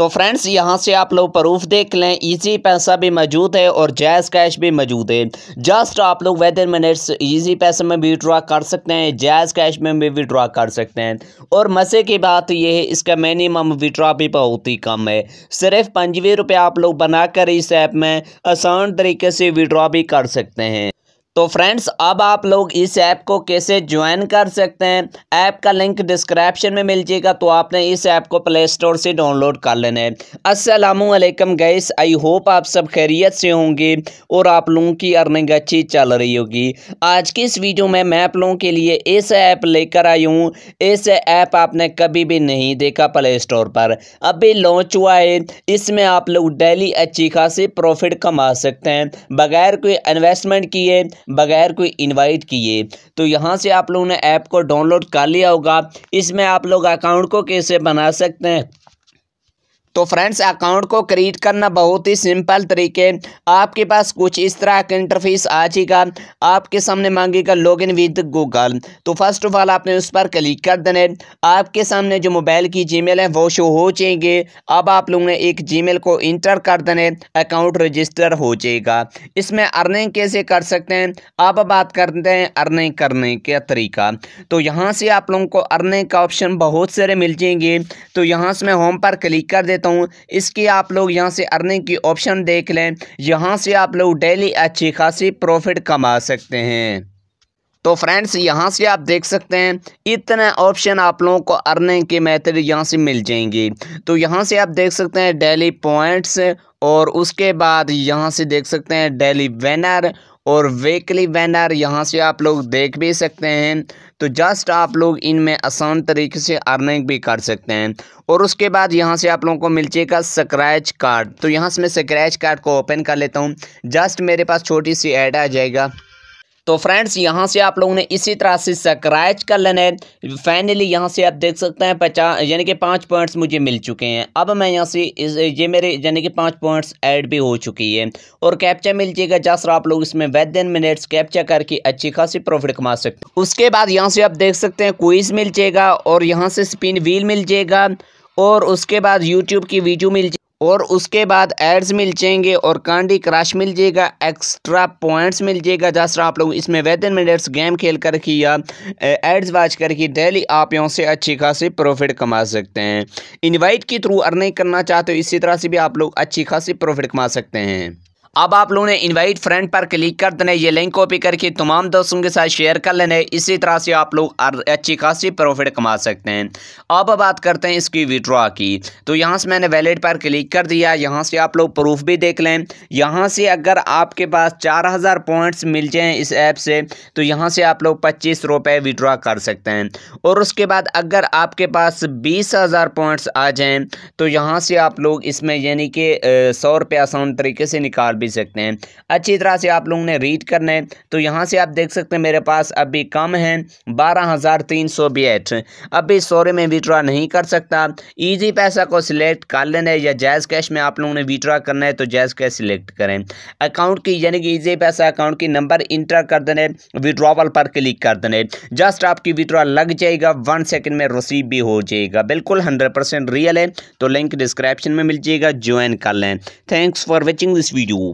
तो फ्रेंड्स यहाँ से आप लोग प्रूफ देख लें इजी पैसा भी मौजूद है और जैज़ कैश भी मौजूद है जस्ट आप लोग विद इन मिनट्स ईजी पैसे में भी विड्रा कर सकते हैं जैज़ कैश में भी विड्रा कर सकते हैं और मज़े की बात यह है इसका मिनिमम विड्रा भी बहुत ही कम है सिर्फ पंजवी रुपये आप लोग बनाकर इस ऐप में आसान तरीके से विड्रा भी कर सकते हैं तो फ्रेंड्स अब आप लोग इस ऐप को कैसे ज्वाइन कर सकते हैं ऐप का लिंक डिस्क्रिप्शन में मिल जाएगा तो आपने इस ऐप को प्ले स्टोर से डाउनलोड कर लेना है असलकम गैस आई होप आप सब खैरियत से होंगे और आप लोगों की अर्निंग अच्छी चल रही होगी आज की इस वीडियो में मैं आप लोगों के लिए इस ऐप लेकर आई हूँ इस ऐप आपने कभी भी नहीं देखा प्ले स्टोर पर अभी लॉन्च हुआ है इसमें आप लोग डेली अच्छी खासी प्रॉफिट कमा सकते हैं बगैर कोई इन्वेस्टमेंट किए बगैर कोई इनवाइट किए तो यहाँ से आप लोगों ने ऐप को डाउनलोड कर लिया होगा इसमें आप लोग अकाउंट को कैसे बना सकते हैं तो फ्रेंड्स अकाउंट को क्रिएट करना बहुत ही सिंपल तरीके आपके पास कुछ इस तरह का इंटरफेस आ जाएगा आपके सामने मांगेगा लॉग इन विद गूगल तो फर्स्ट ऑफ ऑल आपने उस पर क्लिक कर देने आपके सामने जो मोबाइल की जीमेल है वो शो हो जाएंगे अब आप लोगों ने एक जीमेल को इंटर कर देने अकाउंट रजिस्टर हो जाएगा इसमें अर्निंग कैसे कर सकते हैं अब बात करते हैं अर्निंग करने का तरीका तो यहाँ से आप लोगों को अर्निंग का ऑप्शन बहुत सारे मिल जाएंगे तो यहाँ से मैं होम पर क्लिक कर दे देता हूँ इसकी आप लोग यहाँ से अर्निंग की ऑप्शन देख लें यहाँ से आप लोग डेली अच्छी खासी प्रॉफिट कमा सकते हैं तो फ्रेंड्स यहाँ से आप देख सकते हैं इतने ऑप्शन आप लोगों को अर्निंग के मेथड यहाँ से मिल जाएंगी तो यहाँ से आप देख सकते हैं डेली पॉइंट्स और उसके बाद यहाँ से देख सकते हैं डेली वेनर और वीकली बैनर यहाँ से आप लोग देख भी सकते हैं तो जस्ट आप लोग इनमें आसान तरीके से अर्निंग भी कर सकते हैं और उसके बाद यहाँ से आप लोगों को मिल जाएगा स्क्रैच कार्ड तो यहाँ से मैं स्क्रैच कार्ड को ओपन कर लेता हूँ जस्ट मेरे पास छोटी सी ऐड आ जाएगा तो फ्रेंड्स यहाँ से आप लोगों ने इसी तरह से स्क्रैच कर लेना है फाइनली यहाँ से आप देख सकते हैं पचास यानी कि पाँच पॉइंट्स मुझे मिल चुके हैं अब मैं यहाँ से इस ये मेरे यानी कि पाँच पॉइंट्स ऐड भी हो चुकी है और कैप्चा मिल जाएगा जहाँ आप लोग इसमें विद इन मिनट्स कैप्चा करके अच्छी खासी प्रॉफिट कमा सकते उसके बाद यहाँ से आप देख सकते हैं क्विज मिल जाएगा और यहाँ से स्पिन व्हील मिल जाएगा और उसके बाद यूट्यूब की वीडियो मिल और उसके बाद एड्स मिल जाएंगे और कांडी क्रश मिल जाएगा एक्स्ट्रा पॉइंट्स मिल जाएगा जिस आप लोग इसमें वेदन मिनट्स गेम खेल कर की या एड्स वाच कर की डेली आप यहाँ से अच्छी खासी प्रॉफिट कमा सकते हैं इनवाइट के थ्रू अर्निंग करना चाहते हो इसी तरह से भी आप लोग अच्छी खासी प्रॉफिट कमा सकते हैं अब आप लोगों ने इनवाइट फ्रेंड पर क्लिक कर देना ये लिंक कॉपी करके तमाम दोस्तों के साथ शेयर कर लेना है इसी तरह से आप लोग अच्छी खासी प्रॉफिट कमा सकते हैं अब बात करते हैं इसकी विड्रॉ की तो यहाँ से मैंने वैलेट पर क्लिक कर दिया यहाँ से आप लोग प्रूफ भी देख लें यहाँ से अगर आपके पास चार हज़ार पॉइंट्स मिल जाएँ इस ऐप से तो यहाँ से आप लोग पच्चीस रुपये विड्रॉ कर सकते हैं और उसके बाद अगर आपके पास बीस हज़ार पॉइंट्स आ जाएँ तो यहाँ से आप लोग इसमें यानी कि सौ रुपये आसान तरीके से निकाल भी सकते हैं अच्छी तरह से आप लोगों ने रीड करना है तो यहाँ से आप देख सकते हैं मेरे पास अभी कम है बारह हज़ार तीन सौ बयाठ अभी सोरे में विड्रा नहीं कर सकता ईजी पैसा को सिलेक्ट कर लेना है या जैज़ कैश में आप लोगों ने विड्रा करना है तो जैज़ कैश सिलेक्ट करें अकाउंट की यानी कि ईजी पैसा अकाउंट की नंबर इंटर कर देने विड्रॉवल पर क्लिक कर देने जस्ट आपकी विड्रा लग जाएगा वन सेकेंड में रिसीव भी हो जाएगा बिल्कुल हंड्रेड परसेंट रियल है तो लिंक डिस्क्रिप्शन में मिल जाएगा ज्वाइन कर लें thanks for watching this video